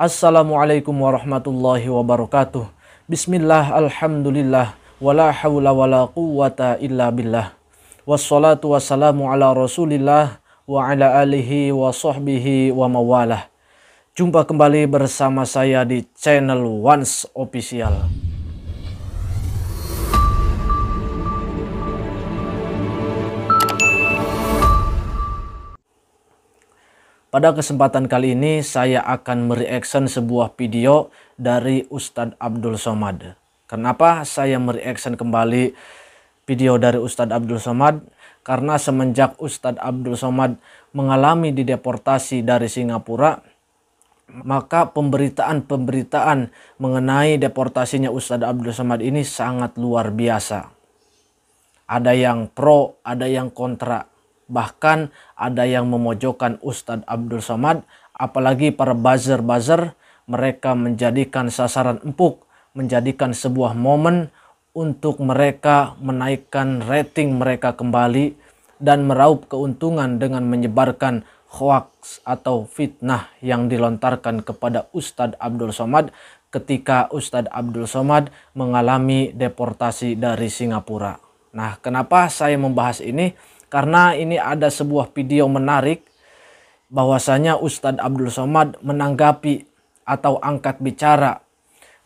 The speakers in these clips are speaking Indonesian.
Assalamualaikum warahmatullahi wabarakatuh. Bismillah, alhamdulillah, wala hawla wala quwwata illa billah. Wassalatu wassalamu ala rasulillah wa ala alihi wa sahbihi wa mawalah. Jumpa kembali bersama saya di channel Once Official. Pada kesempatan kali ini saya akan mereaction sebuah video dari Ustadz Abdul Somad. Kenapa saya mereaction kembali video dari Ustadz Abdul Somad? Karena semenjak Ustadz Abdul Somad mengalami dideportasi dari Singapura, maka pemberitaan-pemberitaan mengenai deportasinya Ustadz Abdul Somad ini sangat luar biasa. Ada yang pro, ada yang kontra Bahkan ada yang memojokkan Ustadz Abdul Somad, apalagi para buzzer-buzzer, mereka menjadikan sasaran empuk, menjadikan sebuah momen untuk mereka menaikkan rating mereka kembali dan meraup keuntungan dengan menyebarkan hoaks atau fitnah yang dilontarkan kepada Ustadz Abdul Somad ketika Ustadz Abdul Somad mengalami deportasi dari Singapura. Nah, kenapa saya membahas ini? karena ini ada sebuah video menarik bahwasanya Ustadz Abdul Somad menanggapi atau angkat bicara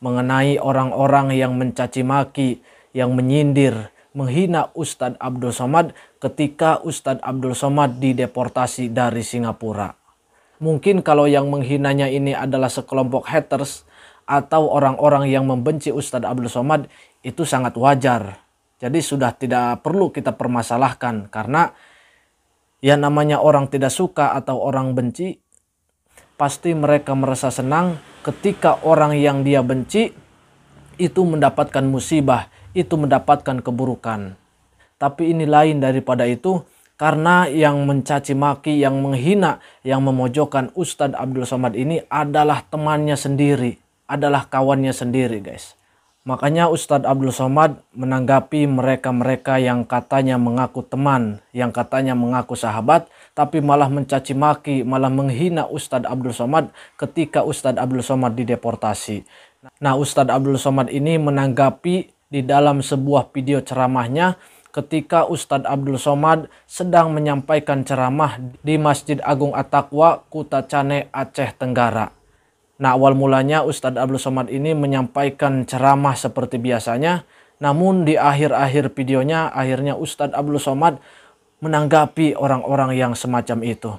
mengenai orang-orang yang mencaci maki, yang menyindir, menghina Ustadz Abdul Somad ketika Ustadz Abdul Somad dideportasi dari Singapura. Mungkin kalau yang menghinanya ini adalah sekelompok haters atau orang-orang yang membenci Ustadz Abdul Somad itu sangat wajar. Jadi sudah tidak perlu kita permasalahkan karena yang namanya orang tidak suka atau orang benci pasti mereka merasa senang ketika orang yang dia benci itu mendapatkan musibah, itu mendapatkan keburukan. Tapi ini lain daripada itu karena yang mencaci maki, yang menghina, yang memojokkan Ustadz Abdul Somad ini adalah temannya sendiri, adalah kawannya sendiri, guys. Makanya Ustadz Abdul Somad menanggapi mereka-mereka yang katanya mengaku teman, yang katanya mengaku sahabat, tapi malah mencaci maki, malah menghina Ustadz Abdul Somad ketika Ustadz Abdul Somad dideportasi. Nah, Ustadz Abdul Somad ini menanggapi di dalam sebuah video ceramahnya ketika Ustadz Abdul Somad sedang menyampaikan ceramah di Masjid Agung Atakwa taqwa Cane Aceh Tenggara. Nah awal mulanya Ustadz Abdul Somad ini menyampaikan ceramah seperti biasanya. Namun di akhir-akhir videonya akhirnya Ustadz Abdul Somad menanggapi orang-orang yang semacam itu.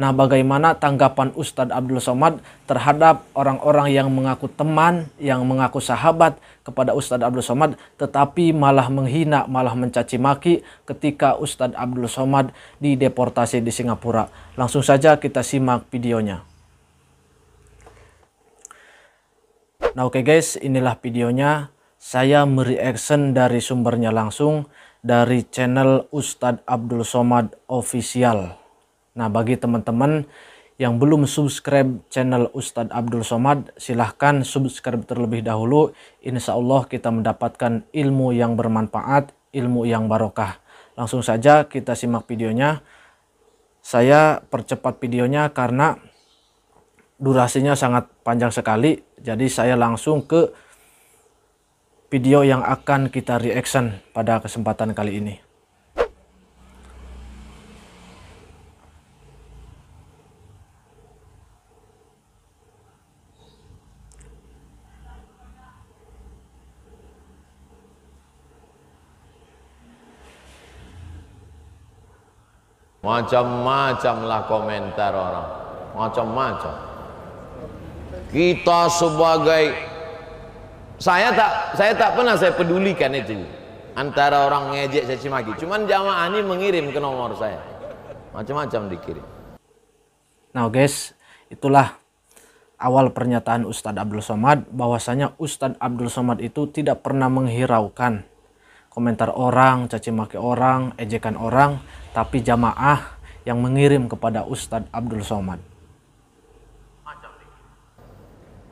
Nah bagaimana tanggapan Ustadz Abdul Somad terhadap orang-orang yang mengaku teman, yang mengaku sahabat kepada Ustadz Abdul Somad tetapi malah menghina, malah mencaci maki ketika Ustadz Abdul Somad dideportasi di Singapura. Langsung saja kita simak videonya. Nah oke okay guys, inilah videonya. Saya mereaction dari sumbernya langsung dari channel Ustadz Abdul Somad Official. Nah bagi teman-teman yang belum subscribe channel Ustadz Abdul Somad, silahkan subscribe terlebih dahulu. Insya Allah kita mendapatkan ilmu yang bermanfaat, ilmu yang barokah. Langsung saja kita simak videonya. Saya percepat videonya karena durasinya sangat panjang sekali jadi saya langsung ke video yang akan kita reaction pada kesempatan kali ini macam-macam lah komentar orang macam-macam kita sebagai saya tak saya tak pernah saya pedulikan itu antara orang ngejek saya cimaki cuman jamaah ini mengirim ke nomor saya macam-macam dikirim nah guys itulah awal pernyataan Ustadz Abdul Somad bahwasanya Ustadz Abdul Somad itu tidak pernah menghiraukan komentar orang, caci maki orang, ejekan orang, tapi jamaah yang mengirim kepada Ustadz Abdul Somad.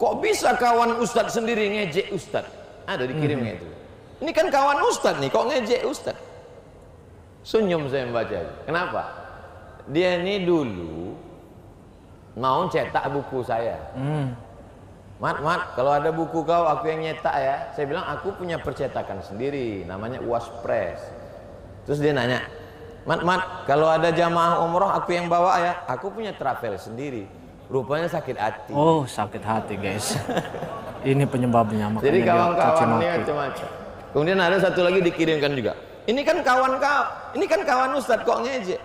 Kok bisa kawan Ustad sendiri ngejek Ustad Ada dikirimnya hmm. itu. Ini kan kawan Ustad nih, kok ngejek Ustad Senyum saya membaca. Kenapa? Dia ini dulu mau cetak buku saya. Hmm. Mat, mat, kalau ada buku kau aku yang nyetak ya. Saya bilang aku punya percetakan sendiri, namanya UAS Press. Terus dia nanya, Mat, mat, kalau ada jamaah umroh aku yang bawa ya. Aku punya travel sendiri. Rupanya sakit hati. Oh, sakit hati, guys. Ini penyebabnya makanya Jadi kawan-kawannya macam-macam. Kemudian ada satu lagi dikirimkan juga. Ini kan kawan kau, ini kan kawan Ustadz kok ngejek.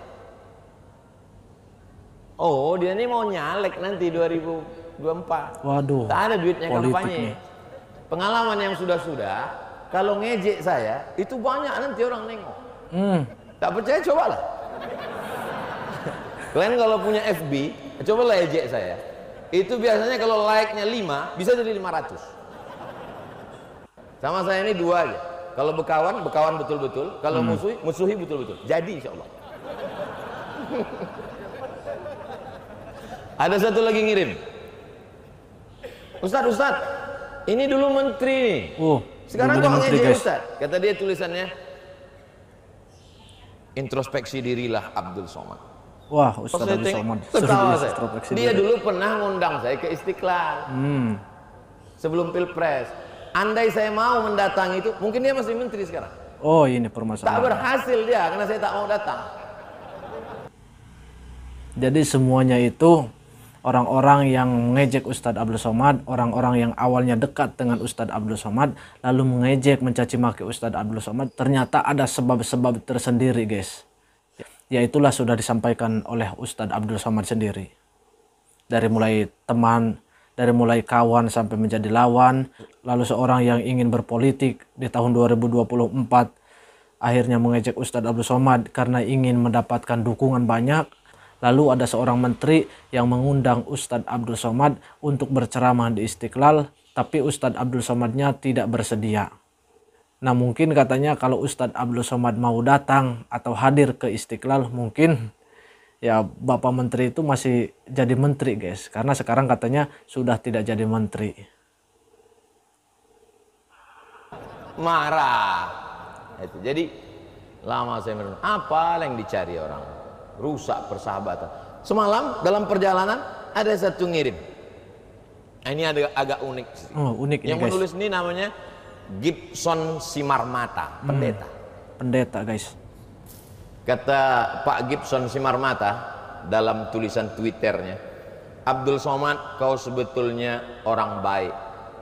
Oh, dia ini mau nyalek nanti 2024. Waduh. Tak ada duitnya kampanye. Pengalaman yang sudah-sudah, kalau ngejek saya, itu banyak nanti orang nengok. Hmm. Tak percaya cobalah. Kalian kalau punya FB, coba lah ejek saya itu biasanya kalau like-nya 5 bisa jadi 500 sama saya ini dua aja kalau bekawan bekawan betul-betul kalau hmm. musuhi musuhi betul-betul jadi insya Allah ada satu lagi ngirim Ustadz Ustadz, ini dulu menteri nih uh, sekarang kok ngejek Ustadz? kata dia tulisannya introspeksi dirilah Abdul Somad Wah, Ustaz Abdul Somad, Ketawa saya. Dia dulu pernah ngundang saya ke Istiqlal. Hmm. Sebelum Pilpres. Andai saya mau mendatang itu, mungkin dia masih menteri sekarang. Oh, ini permasalahan. Tak berhasil dia karena saya tak mau datang. Jadi semuanya itu orang-orang yang mengejek Ustadz Abdul Somad, orang-orang yang awalnya dekat dengan Ustadz Abdul Somad, lalu mengejek, mencaci maki Ustadz Abdul Somad, ternyata ada sebab-sebab tersendiri, guys ya itulah sudah disampaikan oleh Ustadz Abdul Somad sendiri. Dari mulai teman, dari mulai kawan sampai menjadi lawan, lalu seorang yang ingin berpolitik di tahun 2024 akhirnya mengejek Ustadz Abdul Somad karena ingin mendapatkan dukungan banyak. Lalu ada seorang menteri yang mengundang Ustadz Abdul Somad untuk berceramah di Istiqlal, tapi Ustadz Abdul Somadnya tidak bersedia. Nah mungkin katanya kalau Ustadz Abdul Somad mau datang atau hadir ke Istiqlal mungkin ya Bapak Menteri itu masih jadi menteri guys. Karena sekarang katanya sudah tidak jadi menteri. Marah. Itu. Jadi lama saya menurut Apa yang dicari orang? Rusak persahabatan. Semalam dalam perjalanan ada satu ngirim. Nah, ini ada agak unik. Oh, unik yang menulis ini namanya Gibson Simarmata, hmm. pendeta. Hmm, pendeta, guys. Kata Pak Gibson Simarmata dalam tulisan Twitternya, Abdul Somad, kau sebetulnya orang baik,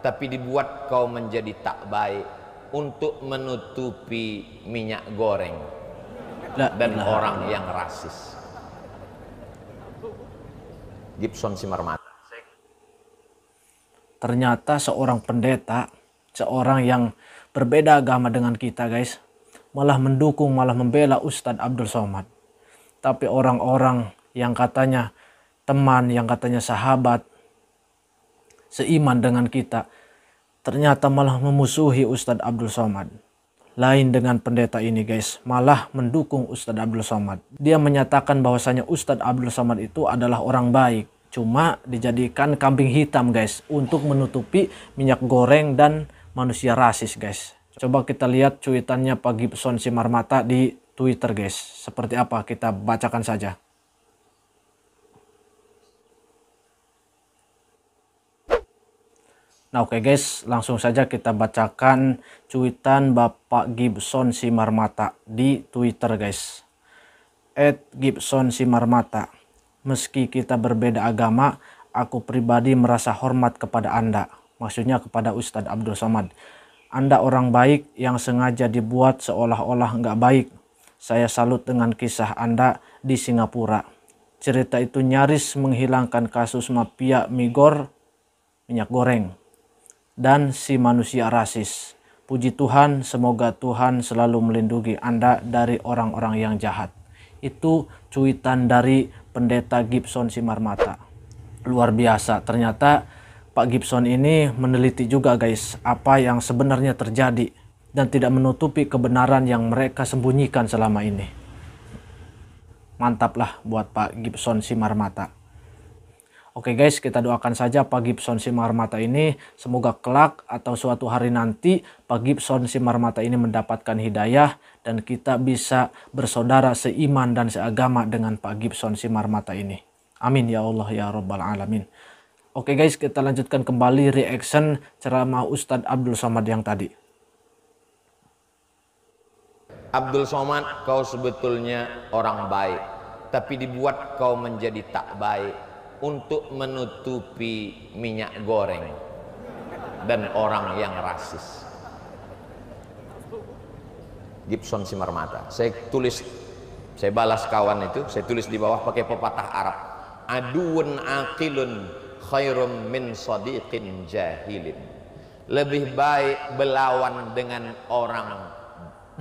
tapi dibuat kau menjadi tak baik untuk menutupi minyak goreng La, dan ilah, orang yang rasis. Gibson Simarmata. Ternyata seorang pendeta seorang yang berbeda agama dengan kita guys malah mendukung malah membela Ustadz Abdul Somad tapi orang-orang yang katanya teman yang katanya sahabat seiman dengan kita ternyata malah memusuhi Ustadz Abdul Somad lain dengan pendeta ini guys malah mendukung Ustadz Abdul Somad dia menyatakan bahwasanya Ustadz Abdul Somad itu adalah orang baik cuma dijadikan kambing hitam guys untuk menutupi minyak goreng dan manusia rasis guys. Coba kita lihat cuitannya Pak Gibson Simarmata di Twitter guys. Seperti apa kita bacakan saja. Nah oke okay guys, langsung saja kita bacakan cuitan Bapak Gibson Simarmata di Twitter guys. at Gibson Simarmata, meski kita berbeda agama, aku pribadi merasa hormat kepada Anda maksudnya kepada Ustadz Abdul Samad, Anda orang baik yang sengaja dibuat seolah-olah nggak baik. Saya salut dengan kisah Anda di Singapura. Cerita itu nyaris menghilangkan kasus mafia migor minyak goreng dan si manusia rasis. Puji Tuhan, semoga Tuhan selalu melindungi Anda dari orang-orang yang jahat. Itu cuitan dari pendeta Gibson Simarmata. Luar biasa, ternyata Pak Gibson ini meneliti juga guys apa yang sebenarnya terjadi dan tidak menutupi kebenaran yang mereka sembunyikan selama ini. Mantaplah buat Pak Gibson Simarmata. Oke guys, kita doakan saja Pak Gibson Simarmata ini semoga kelak atau suatu hari nanti Pak Gibson Simarmata ini mendapatkan hidayah dan kita bisa bersaudara seiman dan seagama dengan Pak Gibson Simarmata ini. Amin ya Allah ya Rabbal Alamin. Oke guys, kita lanjutkan kembali reaction ceramah Ustadz Abdul Somad yang tadi. Abdul Somad, kau sebetulnya orang baik, tapi dibuat kau menjadi tak baik untuk menutupi minyak goreng dan orang yang rasis. Gibson Simarmata. Saya tulis, saya balas kawan itu, saya tulis di bawah pakai pepatah Arab. Aduun akilun khairum min sadiqin jahilin lebih baik berlawan dengan orang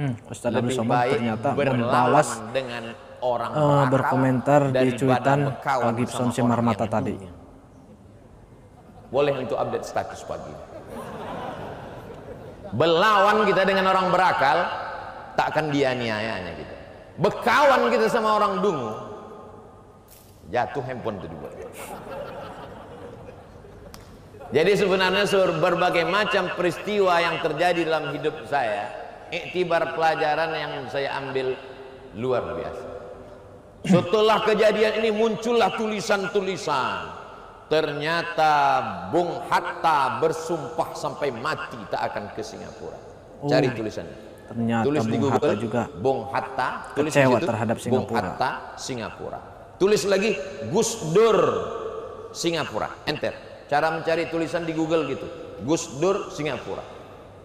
hmm, Ustaz lebih Abdul Somad baik ternyata membalas dengan orang uh, berkomentar di cuitan Gibson Semarmata tadi boleh untuk update status pagi Berlawan kita dengan orang berakal tak akan dianiayanya kita Berkawan kita sama orang dungu jatuh handphone itu dibuat jadi sebenarnya berbagai macam peristiwa yang terjadi dalam hidup saya, iktibar pelajaran yang saya ambil luar biasa. Setelah kejadian ini muncullah tulisan-tulisan. Ternyata Bung Hatta bersumpah sampai mati tak akan ke Singapura. Oh Cari tulisannya. Ternyata tulis di Google, Hatta juga Bung Hatta tulis kecewa situ, terhadap Singapura. Bung Hatta Singapura. Tulis lagi Gus Dur Singapura. Enter. Cara mencari tulisan di Google gitu. Gus Dur Singapura.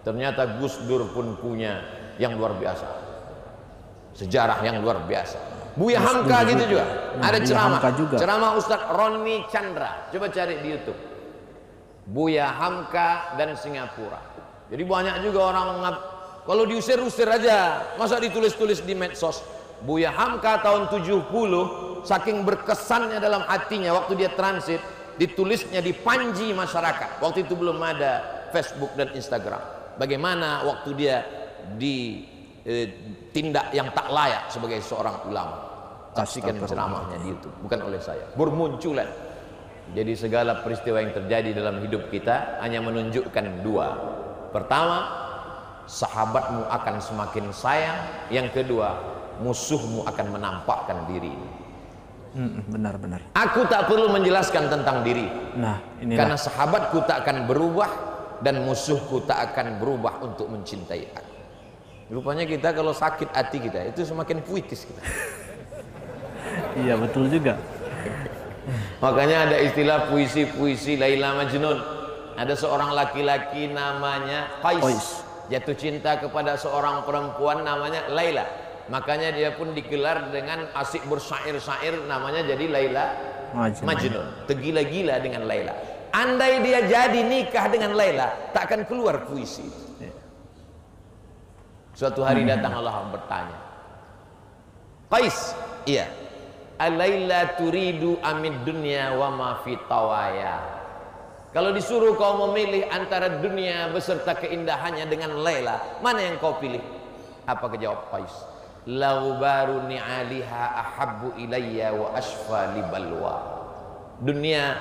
Ternyata Gus Dur pun punya yang luar biasa. Sejarah yang luar biasa. Buya Hamka gitu juga. Nah, Ada ceramah. Ceramah Ustadz Roni Chandra. Coba cari di YouTube. Buya Hamka dan Singapura. Jadi banyak juga orang ngap kalau diusir-usir aja, masa ditulis-tulis di medsos. Buya Hamka tahun 70 saking berkesannya dalam hatinya waktu dia transit ditulisnya di panji masyarakat waktu itu belum ada Facebook dan Instagram bagaimana waktu dia ditindak eh, yang tak layak sebagai seorang ulama saksikan ceramahnya di YouTube bukan oleh saya bermunculan jadi segala peristiwa yang terjadi dalam hidup kita hanya menunjukkan dua pertama sahabatmu akan semakin sayang yang kedua musuhmu akan menampakkan diri Benar-benar. Hmm, aku tak perlu menjelaskan tentang diri. Nah, ini Karena sahabatku tak akan berubah dan musuhku tak akan berubah untuk mencintai aku. Rupanya kita kalau sakit hati kita itu semakin puitis kita. iya betul juga. Makanya ada istilah puisi-puisi Laila Majnun. Ada seorang laki-laki namanya Faiz Jatuh cinta kepada seorang perempuan namanya Laila. Makanya dia pun digelar dengan asik bersair-sair namanya jadi Laila Majnun. Majnun. Tergila-gila dengan Laila. Andai dia jadi nikah dengan Laila, takkan keluar puisi. Suatu hari datang Allah bertanya. Qais, iya. Alaila turidu amid dunya wa ma fi tawaya. Kalau disuruh kau memilih antara dunia beserta keindahannya dengan Laila, mana yang kau pilih? Apa kejawab Qais? laubaruni aliha ahabu ilayya wa ashfa li balwa dunia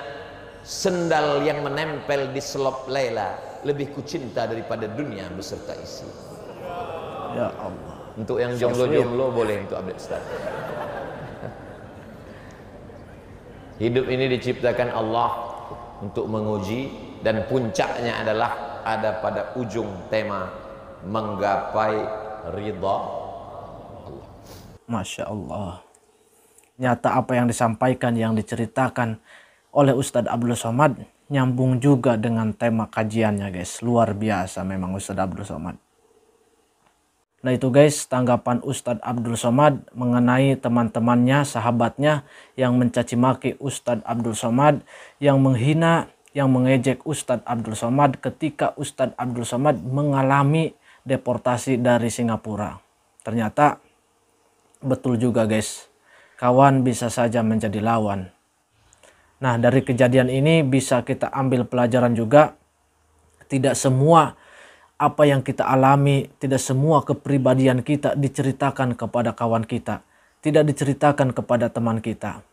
sendal yang menempel di selop Laila lebih kucinta daripada dunia beserta isi ya Allah untuk yang jomblo-jomblo boleh untuk update status hidup ini diciptakan Allah untuk menguji dan puncaknya adalah ada pada ujung tema menggapai ridha Masya Allah. Nyata apa yang disampaikan, yang diceritakan oleh Ustadz Abdul Somad nyambung juga dengan tema kajiannya guys. Luar biasa memang Ustadz Abdul Somad. Nah itu guys tanggapan Ustadz Abdul Somad mengenai teman-temannya, sahabatnya yang mencaci maki Ustadz Abdul Somad, yang menghina, yang mengejek Ustadz Abdul Somad ketika Ustadz Abdul Somad mengalami deportasi dari Singapura. Ternyata betul juga guys. Kawan bisa saja menjadi lawan. Nah, dari kejadian ini bisa kita ambil pelajaran juga tidak semua apa yang kita alami, tidak semua kepribadian kita diceritakan kepada kawan kita, tidak diceritakan kepada teman kita.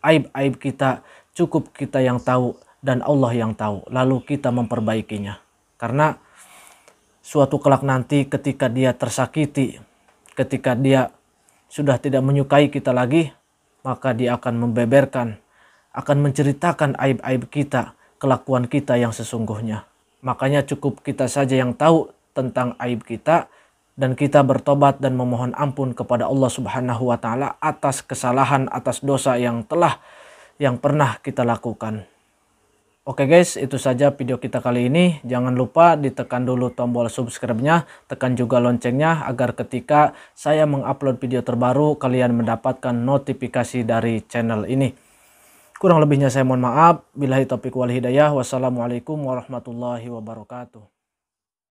Aib-aib kita cukup kita yang tahu dan Allah yang tahu, lalu kita memperbaikinya. Karena suatu kelak nanti ketika dia tersakiti, ketika dia sudah tidak menyukai kita lagi, maka dia akan membeberkan, akan menceritakan aib-aib kita, kelakuan kita yang sesungguhnya. Makanya cukup kita saja yang tahu tentang aib kita dan kita bertobat dan memohon ampun kepada Allah Subhanahu wa taala atas kesalahan atas dosa yang telah yang pernah kita lakukan. Oke guys, itu saja video kita kali ini. Jangan lupa ditekan dulu tombol subscribe-nya, tekan juga loncengnya agar ketika saya mengupload video terbaru, kalian mendapatkan notifikasi dari channel ini. Kurang lebihnya saya mohon maaf. Bila topik wal hidayah. Wassalamualaikum warahmatullahi wabarakatuh.